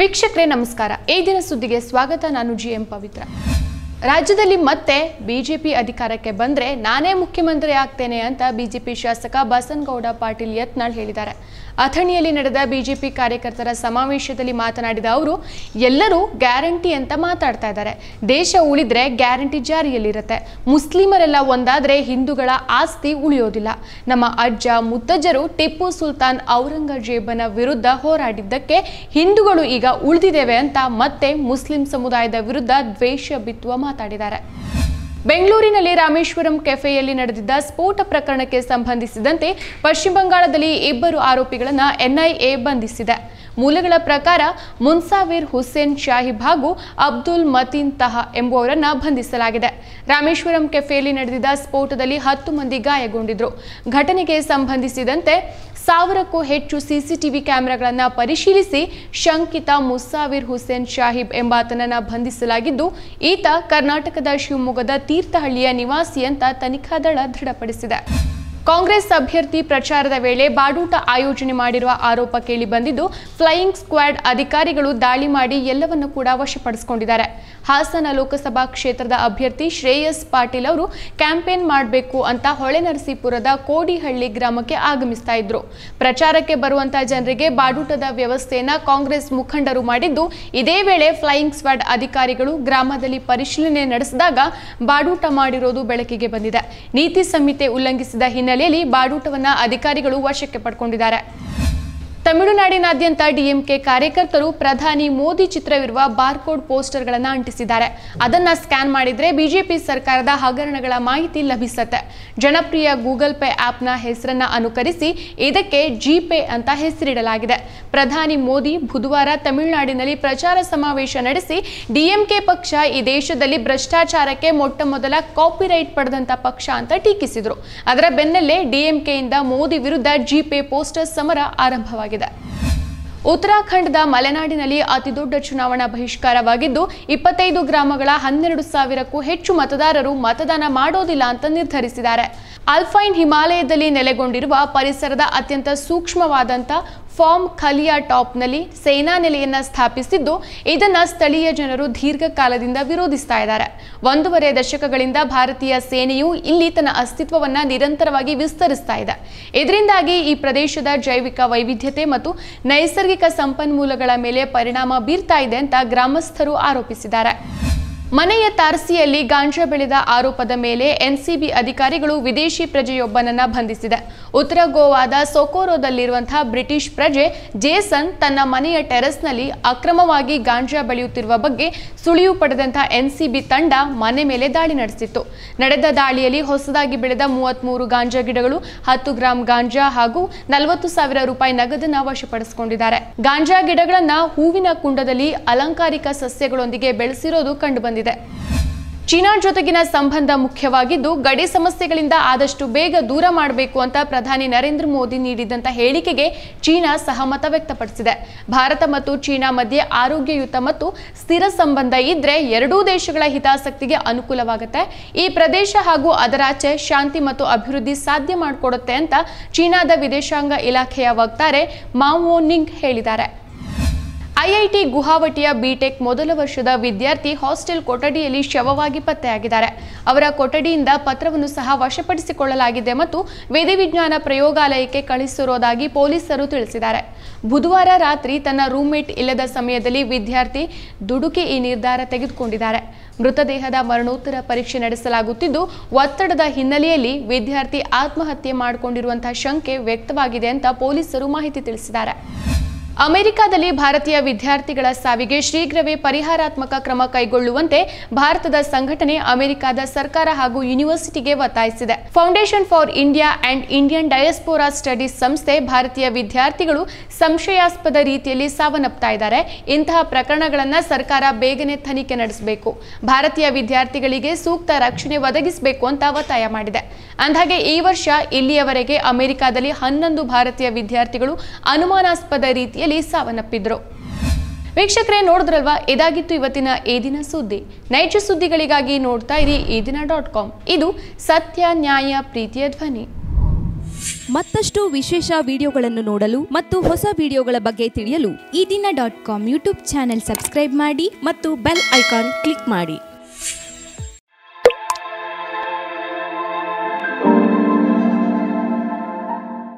ವೀಕ್ಷಕರೇ ನಮಸ್ಕಾರ ಈ ದಿನ ಸುದ್ದಿಗೆ ಸ್ವಾಗತ ನಾನು ಜಿ ಎಂ ಪವಿತ್ರ ರಾಜ್ಯದಲ್ಲಿ ಮತ್ತೆ ಬಿಜೆಪಿ ಅಧಿಕಾರಕ್ಕೆ ಬಂದರೆ ನಾನೇ ಮುಖ್ಯಮಂತ್ರಿ ಆಗ್ತೇನೆ ಅಂತ ಬಿಜೆಪಿ ಶಾಸಕ ಬಸನಗೌಡ ಪಾಟೀಲ್ ಯತ್ನಾಳ್ ಹೇಳಿದ್ದಾರೆ ಅಥಣಿಯಲ್ಲಿ ನಡೆದ ಬಿಜೆಪಿ ಕಾರ್ಯಕರ್ತರ ಸಮಾವೇಶದಲ್ಲಿ ಮಾತನಾಡಿದ ಅವರು ಎಲ್ಲರೂ ಗ್ಯಾರಂಟಿ ಅಂತ ಮಾತಾಡ್ತಾ ಇದ್ದಾರೆ ದೇಶ ಉಳಿದ್ರೆ ಗ್ಯಾರಂಟಿ ಜಾರಿಯಲ್ಲಿರುತ್ತೆ ಮುಸ್ಲಿಮರೆಲ್ಲ ಒಂದಾದರೆ ಹಿಂದೂಗಳ ಆಸ್ತಿ ಉಳಿಯೋದಿಲ್ಲ ನಮ್ಮ ಅಜ್ಜ ಮುತ್ತಜ್ಜರು ಟಿಪ್ಪು ಸುಲ್ತಾನ್ ಔರಂಗಜೇಬನ ವಿರುದ್ಧ ಹೋರಾಡಿದ್ದಕ್ಕೆ ಹಿಂದೂಗಳು ಈಗ ಉಳಿದಿದ್ದೇವೆ ಅಂತ ಮತ್ತೆ ಮುಸ್ಲಿಂ ಸಮುದಾಯದ ವಿರುದ್ಧ ದ್ವೇಷ ಬಿತ್ತುವ ಮಾತಾಡಿದ್ದಾರೆ ಬೆಂಗಳೂರಿನಲ್ಲಿ ರಾಮೇಶ್ವರಂ ಕೆಫೆಯಲ್ಲಿ ನಡೆದಿದ್ದ ಸ್ಫೋಟ ಪ್ರಕರಣಕ್ಕೆ ಸಂಬಂಧಿಸಿದಂತೆ ಪಶ್ಚಿಮ ಬಂಗಾಳದಲ್ಲಿ ಇಬ್ಬರು ಆರೋಪಿಗಳನ್ನು ಎನ್ಐಎ ಬಂಧಿಸಿದೆ ಮೂಲಗಳ ಪ್ರಕಾರ ಮುನ್ಸಾವೀರ್ ಹುಸೇನ್ ಶಾಹಿಬ್ ಹಾಗೂ ಅಬ್ದುಲ್ ಮತೀನ್ ತಹಾ ಎಂಬುವರನ್ನು ಬಂಧಿಸಲಾಗಿದೆ ರಾಮೇಶ್ವರಂ ಕೆಫೆಯಲ್ಲಿ ನಡೆದಿದ್ದ ಸ್ಫೋಟದಲ್ಲಿ ಹತ್ತು ಮಂದಿ ಗಾಯಗೊಂಡಿದ್ರು ಘಟನೆಗೆ ಸಂಬಂಧಿಸಿದಂತೆ ಸಾವಿರಕ್ಕೂ ಹೆಚ್ಚು ಸಿಸಿಟಿವಿ ಕ್ಯಾಮೆರಾಗಳನ್ನು ಪರಿಶೀಲಿಸಿ ಶಂಕಿತ ಮುಸಾವಿರ್ ಹುಸೇನ್ ಶಾಹಿಬ್ ಎಂಬಾತನನ್ನು ಬಂಧಿಸಲಾಗಿದ್ದು ಈತ ಕರ್ನಾಟಕದ ಶಿವಮೊಗ್ಗದ ತೀರ್ಥಹಳ್ಳಿಯ ನಿವಾಸಿ ಅಂತ ತನಿಖಾ ದಳ ದೃಢಪಡಿಸಿದೆ ಕಾಂಗ್ರೆಸ್ ಅಭ್ಯರ್ಥಿ ಪ್ರಚಾರದ ವೇಳೆ ಬಾಡೂಟ ಆಯೋಜನೆ ಮಾಡಿರುವ ಆರೋಪ ಕೇಳಿ ಬಂದಿದ್ದು ಫ್ಲೈಯಿಂಗ್ ಸ್ಕ್ವಾಡ್ ಅಧಿಕಾರಿಗಳು ದಾಳಿ ಮಾಡಿ ಎಲ್ಲವನ್ನೂ ಕೂಡ ವಶಪಡಿಸಿಕೊಂಡಿದ್ದಾರೆ ಹಾಸನ ಲೋಕಸಭಾ ಕ್ಷೇತ್ರದ ಅಭ್ಯರ್ಥಿ ಶ್ರೇಯಸ್ ಪಾಟೀಲ್ ಅವರು ಕ್ಯಾಂಪೇನ್ ಮಾಡಬೇಕು ಅಂತ ಹೊಳೆನರಸೀಪುರದ ಕೋಡಿಹಳ್ಳಿ ಗ್ರಾಮಕ್ಕೆ ಆಗಮಿಸ್ತಾ ಇದ್ರು ಪ್ರಚಾರಕ್ಕೆ ಬರುವಂತಹ ಜನರಿಗೆ ಬಾಡೂಟದ ವ್ಯವಸ್ಥೆಯನ್ನ ಕಾಂಗ್ರೆಸ್ ಮುಖಂಡರು ಮಾಡಿದ್ದು ಇದೇ ವೇಳೆ ಫ್ಲೈಯಿಂಗ್ ಸ್ಕ್ವಾಡ್ ಅಧಿಕಾರಿಗಳು ಗ್ರಾಮದಲ್ಲಿ ಪರಿಶೀಲನೆ ನಡೆಸಿದಾಗ ಬಾಡೂಟ ಮಾಡಿರೋದು ಬೆಳಕಿಗೆ ಬಂದಿದೆ ನೀತಿ ಸಂಹಿತೆ ಉಲ್ಲಂಘಿಸಿದ ಹಿನ್ನೆಲೆ ಹಿನ್ನೆಲೆಯಲ್ಲಿ ಬಾಡೂಟವನ್ನು ಅಧಿಕಾರಿಗಳು ವಶಕ್ಕೆ ಪಡ್ಕೊಂಡಿದ್ದಾರೆ ತಮಿಳುನಾಡಿನಾದ್ಯಂತ ಡಿಎಂಕೆ ಕಾರ್ಯಕರ್ತರು ಪ್ರಧಾನಿ ಮೋದಿ ಚಿತ್ರವಿರುವ ಬಾರ್ಕೋಡ್ ಪೋಸ್ಟರ್ಗಳನ್ನು ಅಂಟಿಸಿದ್ದಾರೆ ಅದನ್ನು ಸ್ಕ್ಯಾನ್ ಮಾಡಿದ್ರೆ ಬಿಜೆಪಿ ಸರ್ಕಾರದ ಹಗರಣಗಳ ಮಾಹಿತಿ ಲಭಿಸುತ್ತೆ ಜನಪ್ರಿಯ ಗೂಗಲ್ ಪೇ ಆಪ್ನ ಹೆಸರನ್ನ ಅನುಕರಿಸಿ ಇದಕ್ಕೆ ಜಿಪೇ ಅಂತ ಹೆಸರಿಡಲಾಗಿದೆ ಪ್ರಧಾನಿ ಮೋದಿ ಬುಧವಾರ ತಮಿಳುನಾಡಿನಲ್ಲಿ ಪ್ರಚಾರ ಸಮಾವೇಶ ನಡೆಸಿ ಡಿಎಂಕೆ ಪಕ್ಷ ಈ ದೇಶದಲ್ಲಿ ಭ್ರಷ್ಟಾಚಾರಕ್ಕೆ ಮೊಟ್ಟ ಮೊದಲ ಕಾಪಿರೈಟ್ ಪಡೆದಂತ ಪಕ್ಷ ಅಂತ ಟೀಕಿಸಿದರು ಅದರ ಬೆನ್ನಲ್ಲೇ ಡಿಎಂಕೆಯಿಂದ ಮೋದಿ ವಿರುದ್ಧ ಜಿಪೇ ಪೋಸ್ಟರ್ ಸಮರ ಆರಂಭವಾಗಿದೆ ಉತ್ತರಾಖಂಡದ ಮಲೆನಾಡಿನಲ್ಲಿ ಅತಿದೊಡ್ಡ ಚುನಾವಣಾ ಬಹಿಷ್ಕಾರವಾಗಿದ್ದು ಇಪ್ಪತ್ತೈದು ಗ್ರಾಮಗಳ ಹನ್ನೆರಡು ಸಾವಿರಕ್ಕೂ ಹೆಚ್ಚು ಮತದಾರರು ಮತದಾನ ಮಾಡೋದಿಲ್ಲ ಅಂತ ನಿರ್ಧರಿಸಿದ್ದಾರೆ ಆಲ್ಫೈನ್ ಹಿಮಾಲಯದಲ್ಲಿ ನೆಲೆಗೊಂಡಿರುವ ಪರಿಸರದ ಅತ್ಯಂತ ಸೂಕ್ಷ್ಮವಾದಂಥ ಫಾರ್ಮ್ ಖಲಿಯಾ ಟಾಪ್ನಲ್ಲಿ ಸೇನಾ ನೆಲೆಯನ್ನು ಸ್ಥಾಪಿಸಿದ್ದು ಇದನ್ನು ಸ್ಥಳೀಯ ಜನರು ದೀರ್ಘಕಾಲದಿಂದ ವಿರೋಧಿಸ್ತಾ ಇದ್ದಾರೆ ಒಂದೂವರೆ ದಶಕಗಳಿಂದ ಭಾರತೀಯ ಸೇನೆಯು ಇಲ್ಲಿ ತನ್ನ ಅಸ್ತಿತ್ವವನ್ನು ನಿರಂತರವಾಗಿ ವಿಸ್ತರಿಸ್ತಾ ಇದೆ ಇದರಿಂದಾಗಿ ಈ ಪ್ರದೇಶದ ಜೈವಿಕ ವೈವಿಧ್ಯತೆ ಮತ್ತು ನೈಸರ್ಗಿಕ ಸಂಪನ್ಮೂಲಗಳ ಮೇಲೆ ಪರಿಣಾಮ ಬೀರ್ತಾ ಇದೆ ಅಂತ ಗ್ರಾಮಸ್ಥರು ಆರೋಪಿಸಿದ್ದಾರೆ ಮನೆಯ ತಾರಸಿಯಲ್ಲಿ ಗಾಂಜಾ ಬೆಳೆದ ಆರೋಪದ ಮೇಲೆ ಎನ್ಸಿಬಿ ಅಧಿಕಾರಿಗಳು ವಿದೇಶಿ ಪ್ರಜೆಯೊಬ್ಬನನ್ನ ಬಂಧಿಸಿದೆ ಉತ್ತರ ಗೋವಾದ ಸೊಕೋರೋದಲ್ಲಿರುವಂತಹ ಬ್ರಿಟಿಷ್ ಪ್ರಜೆ ಜೇಸನ್ ತನ್ನ ಮನೆಯ ಟೆರೆಸ್ನಲ್ಲಿ ಅಕ್ರಮವಾಗಿ ಗಾಂಜಾ ಬೆಳೆಯುತ್ತಿರುವ ಬಗ್ಗೆ ಸುಳಿವು ಪಡೆದಂತಹ ಎನ್ಸಿಬಿ ತಂಡ ಮನೆ ಮೇಲೆ ದಾಳಿ ನಡೆಸಿತ್ತು ನಡೆದ ದಾಳಿಯಲ್ಲಿ ಹೊಸದಾಗಿ ಬೆಳೆದ ಮೂವತ್ತ್ಮೂರು ಗಾಂಜಾ ಗಿಡಗಳು ಹತ್ತು ಗ್ರಾಂ ಗಾಂಜಾ ಹಾಗೂ ನಲವತ್ತು ಸಾವಿರ ರೂಪಾಯಿ ನಗದನ್ನ ವಶಪಡಿಸಿಕೊಂಡಿದ್ದಾರೆ ಗಾಂಜಾ ಗಿಡಗಳನ್ನ ಹೂವಿನ ಕುಂಡದಲ್ಲಿ ಅಲಂಕಾರಿಕ ಸಸ್ಯಗಳೊಂದಿಗೆ ಬೆಳೆಸಿರೋದು ಕಂಡುಬಂದಿದೆ ಬಂದಿದೆ ಚೀನಾ ಜೊತೆಗಿನ ಸಂಬಂಧ ಮುಖ್ಯವಾಗಿದ್ದು ಗಡಿ ಸಮಸ್ಯೆಗಳಿಂದ ಆದಷ್ಟು ಬೇಗ ದೂರ ಮಾಡಬೇಕು ಅಂತ ಪ್ರಧಾನಿ ನರೇಂದ್ರ ಮೋದಿ ನೀಡಿದಂಥ ಹೇಳಿಕೆಗೆ ಚೀನಾ ಸಹಮತ ವ್ಯಕ್ತಪಡಿಸಿದೆ ಭಾರತ ಮತ್ತು ಚೀನಾ ಮಧ್ಯೆ ಆರೋಗ್ಯಯುತ ಮತ್ತು ಸ್ಥಿರ ಸಂಬಂಧ ಇದ್ರೆ ಎರಡೂ ದೇಶಗಳ ಹಿತಾಸಕ್ತಿಗೆ ಅನುಕೂಲವಾಗುತ್ತೆ ಈ ಪ್ರದೇಶ ಹಾಗೂ ಅದರಾಚೆ ಶಾಂತಿ ಮತ್ತು ಅಭಿವೃದ್ಧಿ ಸಾಧ್ಯ ಮಾಡಿಕೊಡುತ್ತೆ ಅಂತ ಚೀನಾದ ವಿದೇಶಾಂಗ ಇಲಾಖೆಯ ವಕ್ತಾರೆ ಮಾವೋ ನಿಂಗ್ ಹೇಳಿದ್ದಾರೆ ಐಐಟಿ ಗುವಾಹಟಿಯ ಬಿಟೆಕ್ ಮೊದಲ ವರ್ಷದ ವಿದ್ಯಾರ್ಥಿ ಹಾಸ್ಟೆಲ್ ಕೊಠಡಿಯಲ್ಲಿ ಶವವಾಗಿ ಪತ್ತೆಯಾಗಿದ್ದಾರೆ ಅವರ ಕೊಠಡಿಯಿಂದ ಪತ್ರವನ್ನು ಸಹ ವಶಪಡಿಸಿಕೊಳ್ಳಲಾಗಿದೆ ಮತ್ತು ವಿಧಿವಿಜ್ಞಾನ ಪ್ರಯೋಗಾಲಯಕ್ಕೆ ಕಳಿಸಿರುವುದಾಗಿ ಪೊಲೀಸರು ತಿಳಿಸಿದ್ದಾರೆ ಬುಧವಾರ ರಾತ್ರಿ ತನ್ನ ರೂಮ್ಮೇಟ್ ಇಲ್ಲದ ಸಮಯದಲ್ಲಿ ವಿದ್ಯಾರ್ಥಿ ದುಡುಕಿ ಈ ನಿರ್ಧಾರ ತೆಗೆದುಕೊಂಡಿದ್ದಾರೆ ಮೃತದೇಹದ ಮರಣೋತ್ತರ ಪರೀಕ್ಷೆ ನಡೆಸಲಾಗುತ್ತಿದ್ದು ಒತ್ತಡದ ಹಿನ್ನೆಲೆಯಲ್ಲಿ ವಿದ್ಯಾರ್ಥಿ ಆತ್ಮಹತ್ಯೆ ಮಾಡಿಕೊಂಡಿರುವಂತಹ ಶಂಕೆ ವ್ಯಕ್ತವಾಗಿದೆ ಅಂತ ಪೊಲೀಸರು ಮಾಹಿತಿ ತಿಳಿಸಿದ್ದಾರೆ ಅಮೆರಿಕದಲ್ಲಿ ಭಾರತೀಯ ವಿದ್ಯಾರ್ಥಿಗಳ ಸಾವಿಗೆ ಶೀಘ್ರವೇ ಪರಿಹಾರಾತ್ಮಕ ಕ್ರಮ ಕೈಗೊಳ್ಳುವಂತೆ ಭಾರತದ ಸಂಘಟನೆ ಅಮೆರಿಕದ ಸರ್ಕಾರ ಹಾಗೂ ಯೂನಿವರ್ಸಿಟಿಗೆ ಒತ್ತಾಯಿಸಿದೆ foundation for India and Indian diaspora studies ಸಂಸ್ಥೆ ಭಾರತೀಯ ವಿದ್ಯಾರ್ಥಿಗಳು ಸಂಶಯಾಸ್ಪದ ರೀತಿಯಲ್ಲಿ ಸಾವನ್ನಪ್ತಾ ಇದ್ದಾರೆ ಇಂತಹ ಪ್ರಕರಣಗಳನ್ನು ಸರ್ಕಾರ ಬೇಗನೆ ತನಿಖೆ ನಡೆಸಬೇಕು ಭಾರತೀಯ ವಿದ್ಯಾರ್ಥಿಗಳಿಗೆ ಸೂಕ್ತ ರಕ್ಷಣೆ ಒದಗಿಸಬೇಕು ಅಂತ ಒತ್ತಾಯ ಮಾಡಿದೆ ಅಂದಾಗೆ ಈ ವರ್ಷ ಇಲ್ಲಿಯವರೆಗೆ ಅಮೆರಿಕದಲ್ಲಿ ಹನ್ನೊಂದು ಭಾರತೀಯ ವಿದ್ಯಾರ್ಥಿಗಳು ಅನುಮಾನಾಸ್ಪದ ರೀತಿಯಲ್ಲಿ ಘಟನೆಯಲ್ಲಿ ಸಾವನ್ನಪ್ಪಿದ್ರು ವೀಕ್ಷಕರೇ ನೋಡಿದ್ರಲ್ವಾ ಇದಾಗಿತ್ತು ಇವತ್ತಿನ ಈ ದಿನ ಸುದ್ದಿ ನೈಜ ಸುದ್ದಿಗಳಿಗಾಗಿ ನೋಡ್ತಾ ಇರಿ ಈ ದಿನ ಡಾಟ್ ಕಾಮ್ ಇದು ಸತ್ಯ ನ್ಯಾಯ ಪ್ರೀತಿಯ ಧ್ವನಿ ಮತ್ತಷ್ಟು ವಿಶೇಷ ವಿಡಿಯೋಗಳನ್ನು ನೋಡಲು ಮತ್ತು ಹೊಸ ವಿಡಿಯೋಗಳ ಬಗ್ಗೆ ತಿಳಿಯಲು ಈ ದಿನ dot com YouTube channel subscribe ಮಾಡಿ ಮತ್ತು ಬೆಲ್ ಐಕಾನ್ ಕ್ಲಿಕ್ ಮಾಡಿ